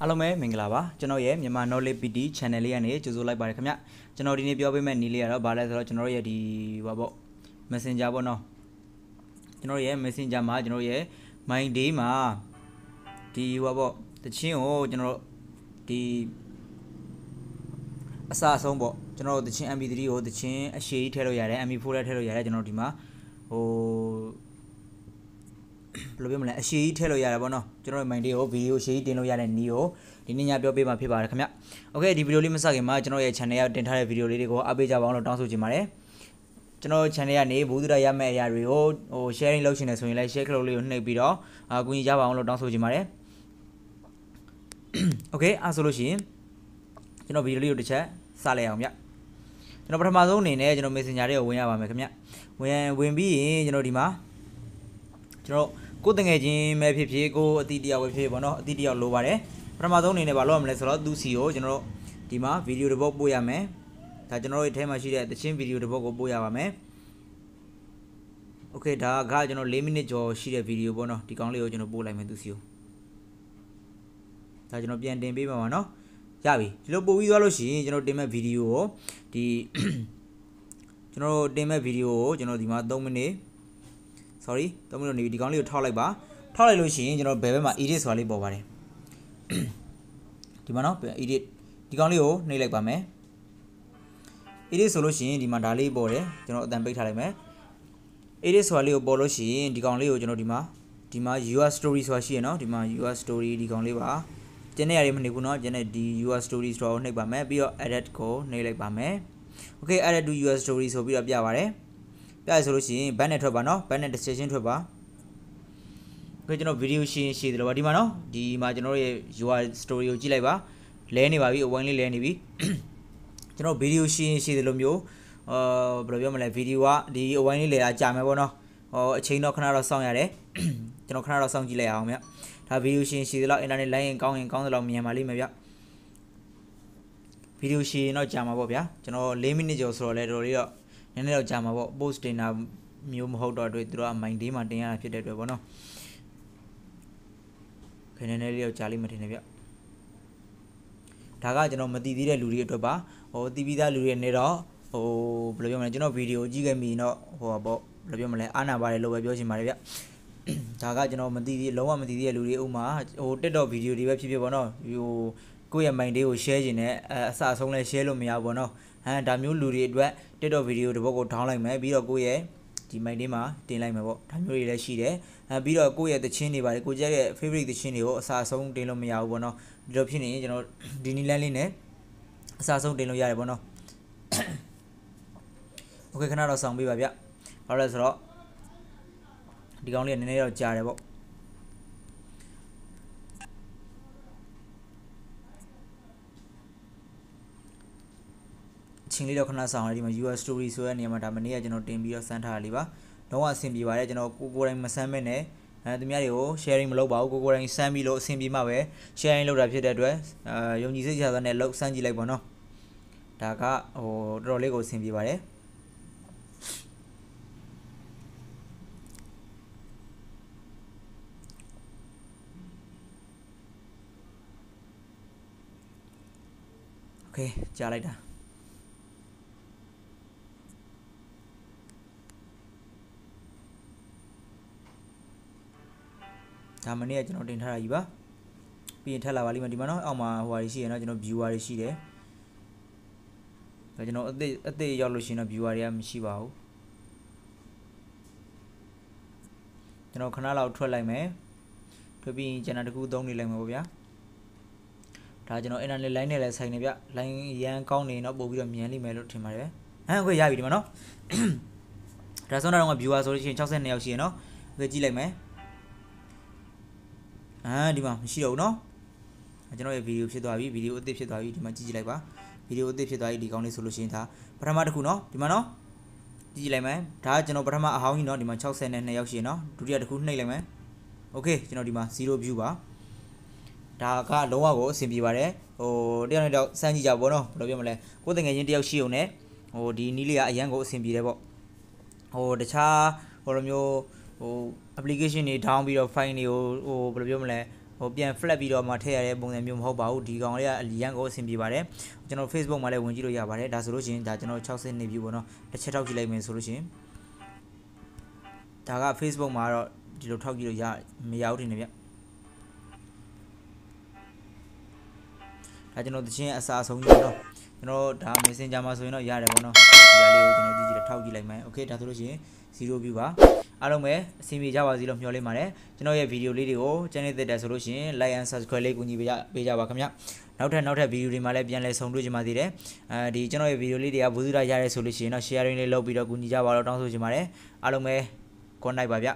အားလုံးပဲမင်္ဂလာပါကျွန်တော်ရဲ့မြန်မာ knowledge PD channel လေးကနေကြိုဆိုလိုက်ပါတယ်ခင်ဗျကျွန်တော်ဒီနေ့ပြောပေးမယ့်နည်းလေးကတော့ဗာလဲဆိုတော့ကျွန်တော်ရဲ့ဒီဟိုပါပေါ့ messenger ပေါ့နော်ကျွန်တော်ရဲ့ messenger မှာကျွန်တော်ရဲ့ my day မှာဒီဟိုပါပေါ့တချင်းကိုကျွန်တော်ဒီအစအဆုံးပေါ့ကျွန်တော်တို့တချင်း MP3 ကိုတချင်းအရှည်ကြီးထည့်လို့ရတယ် MP4 လည်းထည့်လို့ရတယ်ကျွန်တော်ဒီမှာဟိုဘယ်လိုပြောမလဲအရှိကြီးထည့်လို့ရတယ်ပေါ့နော်ကျွန်တော်ရဲ့ mind တွေကိုဗီဒီယိုအရှိကြီးတင်လို့ရတဲ့နီးကိုဒီနေ့ညပြောပေးမှာဖြစ်ပါတယ်ခင်ဗျโอเคဒီဗီဒီယိုလေးမစခင်မှာကျွန်တော်ရဲ့ channel ရောက်တင်ထားတဲ့ဗီဒီယိုလေးတွေကိုအားပေးကြပါအောင်လို့တောင်းဆိုချင်ပါတယ်ကျွန်တော် channel ကနေဘူးဒရရမယ့်အရာတွေကိုဟို sharing လုပ်ရှင်နေဆိုရင်လည်း share ကလုပ်လေးကိုနှိပ်ပြီးတော့အကူညီကြပါအောင်လို့တောင်းဆိုချင်ပါတယ်โอเคအဲဆိုလို့ရှိရင်ကျွန်တော်ဗီဒီယိုလေးကိုတစ်ချက်စလိုက်အောင်ဗျကျွန်တော်ပထမဆုံးအနေနဲ့ကျွန်တော် messenger တွေကိုဝင်ရပါမယ်ခင်ဗျဝင်ဝင်ပြီးရင်ကျွန်တော်ဒီမှာကျွန်တော်ကိုယ်တငယ်ချင်းပဲဖြစ်ဖြစ်ကိုအတီးတယောက်ပဲဖြစ်ဖြစ်ပေါ့နော်အတီးတယောက်လိုပါတယ်ပထမဆုံးအနေနဲ့ဘာလုပ်ရမလဲဆိုတော့သူ့စီကိုကျွန်တော်တို့ဒီမှာဗီဒီယိုတစ်ပုဒ်ပို့ရမယ်ဒါကျွန်တော်တို့အထဲမှာရှိတဲ့တချင်းဗီဒီယိုတစ်ပုဒ်ကိုပို့ရပါမယ်โอเคဒါကကျွန်တော်၄မိနစ်ကျော်ရှိတဲ့ဗီဒီယိုပေါ့နော်ဒီကောင်းလေးကိုကျွန်တော်ပို့လိုက်မယ်သူစီကိုဒါကျွန်တော်ပြန်တင်ပေးပါမှာနော်ရပြီဒီလိုပို့ပြီးသွားလို့ရှိရင်ကျွန်တော်တင်မဲ့ဗီဒီယိုကိုဒီကျွန်တော်တင်မဲ့ဗီဒီယိုကိုကျွန်တော်ဒီမှာ3မိနစ် sorry 3မိနစ်နေပြီဒီကောင်းလေးကိုထောက်လိုက်ပါထောက်လိုက်လို့ရှိရင်ကျွန်တော်ဘယ်ဘက်မှာ edit ဆိုတာလေးပေါ်ပါတယ်ဒီမှာနော် edit ဒီကောင်းလေးကိုနှိပ်လိုက်ပါမယ် edit ဆိုလို့ရှိရင်ဒီမှာဒါလေးပေါ်တယ်ကျွန်တော်အတန်ပိတ်ထားလိုက်မယ် edit ဆိုတာလေးကိုပေါ်လို့ရှိရင်ဒီကောင်လေးကိုကျွန်တော်ဒီမှာဒီမှာ your story ဆိုတာရှိရနော်ဒီမှာ your story ဒီကောင်လေးပါကျန်တဲ့နေရာတွေမနေဘူးเนาะကျန်တဲ့ဒီ your story ဆိုတာကိုနှိပ်ပါမယ်ပြီးတော့ edit ကိုနှိပ်လိုက်ပါမယ် okay edit to your story ဆိုပြီးတော့ပြပါတယ်ပြရဆိုလို့ရှိရင်ဘတ်နဲ့ထွက်ပါနော်ဘတ်နဲ့တစ်ချက်ချင်းထွက်ပါကဲကျွန်တော်ဗီဒီယိုရှင်းရှင်းတယ်လို့ပါဒီမှာနော်ဒီမှာကျွန်တော်ရဲ့ UI story ကိုကြည့်လိုက်ပါလဲနေပါပြီအဝိုင်းလေးလဲနေပြီကျွန်တော်ဗီဒီယိုရှင်းရှင်းတယ်လို့မျိုးအာဘယ်လိုပြောမလဲဗီဒီယိုကဒီအဝိုင်းလေးလဲတာကြာမယ်ပေါ့နော်ဟောအချိန်တော့ခဏတော့စောင့်ရတယ်ကျွန်တော်ခဏတော့စောင့်ကြည့်လိုက်အောင်ဗျဒါဗီဒီယိုရှင်းရှင်းတယ်လို့ internet line ရင်ကောင်းရင်ကောင်းသလောက်မြန်ပါလိမ့်မယ်ဗျဗီဒီယိုရှင်းတော့ကြာမှာပေါ့ဗျာကျွန်တော်6မိနစ်ကျော်ဆိုတော့လဲတော်တော်လေးတော့နည်းနည်းတော့ကြာမှာပေါ့ post တင်တာမျိုးမဟုတ်တော့တွေ့သူတို့က mind day မှာတင်ရတာဖြစ်တဲ့အတွက်ပေါ့နော်ခဏနည်းနည်းလေးတော့ကြာလိမ့်မယ်ထင်တယ်ဗျဒါကကျွန်တော်မသိသေးတဲ့လူတွေအတွက်ပါဟိုသိပြီးသားလူတွေနေတော့ဟိုဘယ်လိုပြောမလဲကျွန်တော်ဗီဒီယိုကြည့်ခဲ့မိတော့ဟိုပေါ့ဘယ်လိုပြောမလဲအားနာပါတယ်လို့ပဲပြောချင်ပါတယ်ဗျဒါကကျွန်တော်မသိသေးလုံးဝမသိသေးတဲ့လူတွေဥမာဟို TikTok ဗီဒီယိုတွေပဲဖြစ်ဖြစ်ပေါ့နော်ဟိုကိုယ့်ရဲ့ mind တွေကို share ခြင်းနဲ့အစအဆုံးလဲ share လို့မရဘူးပေါ့နော်ဟမ်ဒါမျိုးလူတွေအတွက် TikTok ဗီဒီယိုတစ်ပုဒ်ကိုထောင်းလိုက်မယ်ပြီးတော့ကိုယ့်ရဲ့ဒီမိုက်လေးမှာတင်လိုက်မယ်ပေါ့ဒါမျိုးတွေလည်းရှိတယ်အဲပြီးတော့ကိုယ့်ရဲ့သချင်းတွေပါလေကိုကြက်ရဲ့ favorite သချင်းတွေကိုအစာဆုံးတင်လို့မရဘူးပေါ့နော်ဒီလိုဖြစ်နေရင်ကျွန်တော်ဒီနီလန်းလေးနဲ့အစာဆုံးတင်လို့ရတယ်ပေါ့နော်โอเคခဏတော့ဆောင်ပေးပါဗျ။ဘာလို့လဲဆိုတော့ဒီကောင်လေးကနည်းနည်းတော့ကြားတယ်ပေါ့ချင်းလေးတော့ခဏဆောင်ရဒီမှာ US story ဆိုတဲ့နေရာမှာဒါမနေ့ကကျွန်တော်တင်ပြီးတော့စမ်းထားတာလေးပါလုံးဝအဆင်ပြေပါတယ်ကျွန်တော်ကိုကိုတိုင်းမစမ်းမဲ့နဲ့အဲသူများတွေကို sharing မလုပ်ပါဘူးကိုကိုတိုင်းစမ်းပြီးလို့အဆင်ပြေမှပဲ sharing လုပ်တာဖြစ်တဲ့အတွက်အဲယုံကြည်စိတ်ချစွာနဲ့လှုပ်စမ်းကြည့်လိုက်ပါနော်ဒါကဟိုတော်တော်လေးကိုအဆင်ပြေပါတယ်โอเคကြားလိုက်တာဒါမနေ့ကကျွန်တော်တင်ထားတာကြီးပါပြီးရင်ထပ်လာပါလိမ့်မယ်ဒီမှာနော်အောက်မှာဟိုဟာတွေရှိရနော်ကျွန်တော် viewer တွေရှိတယ်ဒါကျွန်တော်အသေးအသေးရောက်လို့ရှိရင်တော့ viewer တွေကမရှိပါဘူးကျွန်တော်ခဏလောက်ထွက်လိုက်မယ်ထွက်ပြီးရင်ကျွန်တော်တကူသုံးနေလိုက်မှာပေါ့ဗျာဒါကျွန်တော် internet line နဲ့လည်းဆိုင်နေဗျ line ရန်ကောင်းနေတော့ပို့ပြီးတော့မြန်လိမ့်မယ်လို့ထင်ပါတယ်ဟမ်ခွေရပြီဒီမှာနော်ဒါဆိုတော့ငါ viewer ဆိုလို့ရှိရင်62ယောက်ရှိရနော်ခွေကြည့်လိုက်မယ်အဲဒီမှာမရှိတော့ဘူးเนาะကျွန်တော်ရဲ့ဗီဒီယိုဖြစ်သွားပြီဗီဒီယိုအသစ်ဖြစ်သွားပြီဒီမှာကြည့်ကြည့်လိုက်ပါဗီဒီယိုအသစ်ဖြစ်သွားပြီဒီကောင်းလေးဆိုလို့ရှိရင်ဒါပထမတစ်ခုเนาะဒီမှာเนาะကြည့်ကြည့်လိုက်မယ်ဒါကကျွန်တော်ပထမအဟောင်းကြီးเนาะဒီမှာ62ရောက်ရှိရင်เนาะဒုတိယတစ်ခုနှိပ်လိုက်မယ်โอเคကျွန်တော်ဒီမှာ0 view ပါဒါကလုံးဝကိုအဆင်ပြေပါတယ်ဟိုတယောက်နဲ့တယောက်စမ်းကြည့်ကြပါဘောနော်ဘယ်လိုပြောမလဲကိုယ်တငယ်ချင်းတယောက်ရှိုံနဲ့ဟိုဒီနီးလေးကအရန်ကိုအဆင်ပြေတယ်ပေါ့ဟိုတခြားဟိုလိုမျိုးဟို application တွေ down ပြီးတော့ file တွေကိုဟိုဘယ်လိုပြောမလဲဟိုပြန် flat ပြီးတော့မှထည့်ရတဲ့ပုံစံမျိုးမဟုတ်ပါဘူးဒီကောင်လေးကအလီယန်ကိုအဆင်ပြေပါတယ်ကျွန်တော် Facebook မှာလည်းဝင်ကြည့်လို့ရပါတယ်ဒါဆိုလို့ရှိရင်ဒါကျွန်တော်60နေပြီပေါ့နော်တစ်ချက်ထောက်ကြည့်လိုက်မယ်ဆိုလို့ရှိရင်ဒါက Facebook မှာတော့ဒီလိုထောက်ကြည့်လို့ရမရဘူးတင်နေဗျဒါကျွန်တော်တခြင်းအစားဆုံးကြီးတော့ကျွန်တော်ဒါ Messenger မှာဆိုရင်တော့ရတယ်ပေါ့နော်ဒီကလေးကိုကျွန်တော်ကြည့်ကြည့်ထောက်ကြည့်လိုက်မယ် okay ဒါဆိုလို့ရှိရင်0 view ပါအားလုံးပဲအဆင်ပြေကြပါစေလို့မျှော်လင့်ပါတယ်ကျွန်တော်ရဲ့ဗီဒီယိုလေးတွေကိုချန်နယ်သက်တယ်ဆိုလို့ရှိရင် like and subscribe လေးကူညီပေးကြပါခင်ဗျာနောက်ထပ်နောက်ထပ်ဗီဒီယိုတွေမှာလည်းပြန်လည်ဆုံတွေ့ကြပါသေးတယ်အဲဒီကျွန်တော်ရဲ့ဗီဒီယိုလေးတွေကဘူးစုတာရရဲဆိုလို့ရှိရင်တော့ sharing လေးလုပ်ပြီးတော့ကူညီကြပါတော့တောင်းဆိုချင်ပါတယ်အားလုံးပဲ good night ပါဗျာ